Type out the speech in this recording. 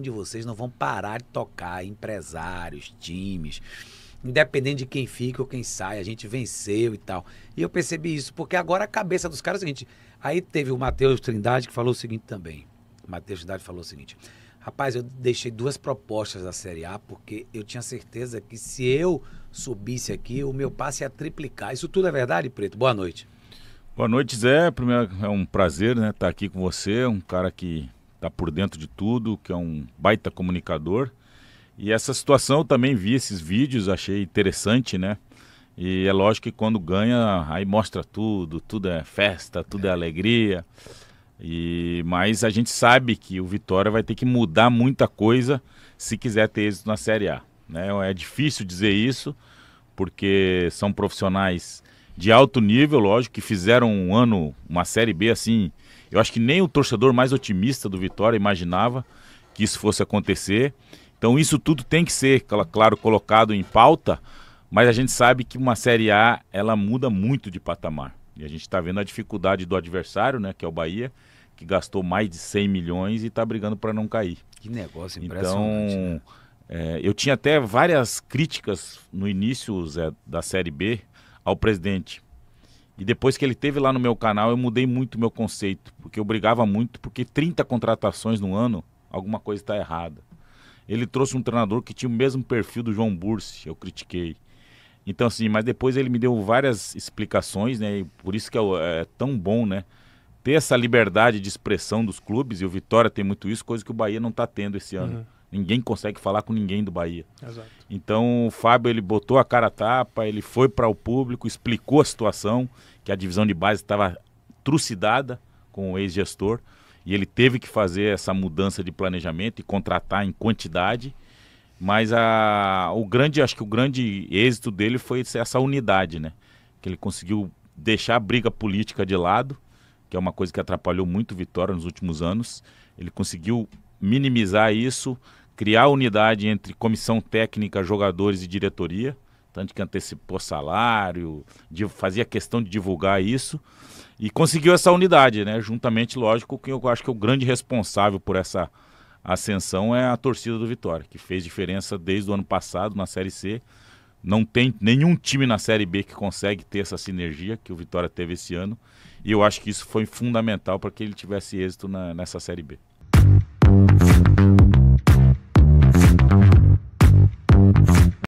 de vocês não vão parar de tocar. Empresários, times, independente de quem fica ou quem sai, a gente venceu e tal. E eu percebi isso, porque agora a cabeça dos caras é o seguinte. Aí teve o Matheus Trindade que falou o seguinte também. O Matheus Trindade falou o seguinte. Rapaz, eu deixei duas propostas da Série A porque eu tinha certeza que se eu subisse aqui, o meu passe ia triplicar. Isso tudo é verdade, Preto? Boa noite. Boa noite, Zé. Primeiro, é um prazer né, estar tá aqui com você, um cara que está por dentro de tudo, que é um baita comunicador. E essa situação eu também vi esses vídeos, achei interessante, né? E é lógico que quando ganha, aí mostra tudo, tudo é festa, tudo é, é alegria. E mas a gente sabe que o Vitória vai ter que mudar muita coisa se quiser ter êxito na Série A, né? É difícil dizer isso, porque são profissionais de alto nível, lógico, que fizeram um ano, uma Série B assim. Eu acho que nem o torcedor mais otimista do Vitória imaginava que isso fosse acontecer. Então isso tudo tem que ser, claro, colocado em pauta, mas a gente sabe que uma Série A ela muda muito de patamar. E a gente está vendo a dificuldade do adversário, né, que é o Bahia, que gastou mais de 100 milhões e está brigando para não cair. Que negócio então, impressionante. Então, né? é, eu tinha até várias críticas no início Zé, da Série B, ao presidente. E depois que ele teve lá no meu canal, eu mudei muito meu conceito, porque eu brigava muito, porque 30 contratações no ano, alguma coisa está errada. Ele trouxe um treinador que tinha o mesmo perfil do João Bursi, eu critiquei. Então, assim, mas depois ele me deu várias explicações, né? E por isso que é, é tão bom, né? Ter essa liberdade de expressão dos clubes, e o Vitória tem muito isso, coisa que o Bahia não está tendo esse ano. Uhum. Ninguém consegue falar com ninguém do Bahia. Exato. Então o Fábio ele botou a cara a tapa, ele foi para o público, explicou a situação, que a divisão de base estava trucidada com o ex-gestor e ele teve que fazer essa mudança de planejamento e contratar em quantidade. Mas a, o grande, acho que o grande êxito dele foi essa unidade, né? Que ele conseguiu deixar a briga política de lado, que é uma coisa que atrapalhou muito Vitória nos últimos anos. Ele conseguiu minimizar isso, criar unidade entre comissão técnica, jogadores e diretoria, tanto que antecipou salário, de, fazia questão de divulgar isso, e conseguiu essa unidade, né? Juntamente, lógico, que eu acho que o grande responsável por essa ascensão é a torcida do Vitória, que fez diferença desde o ano passado na Série C. Não tem nenhum time na Série B que consegue ter essa sinergia que o Vitória teve esse ano. E eu acho que isso foi fundamental para que ele tivesse êxito na, nessa Série B.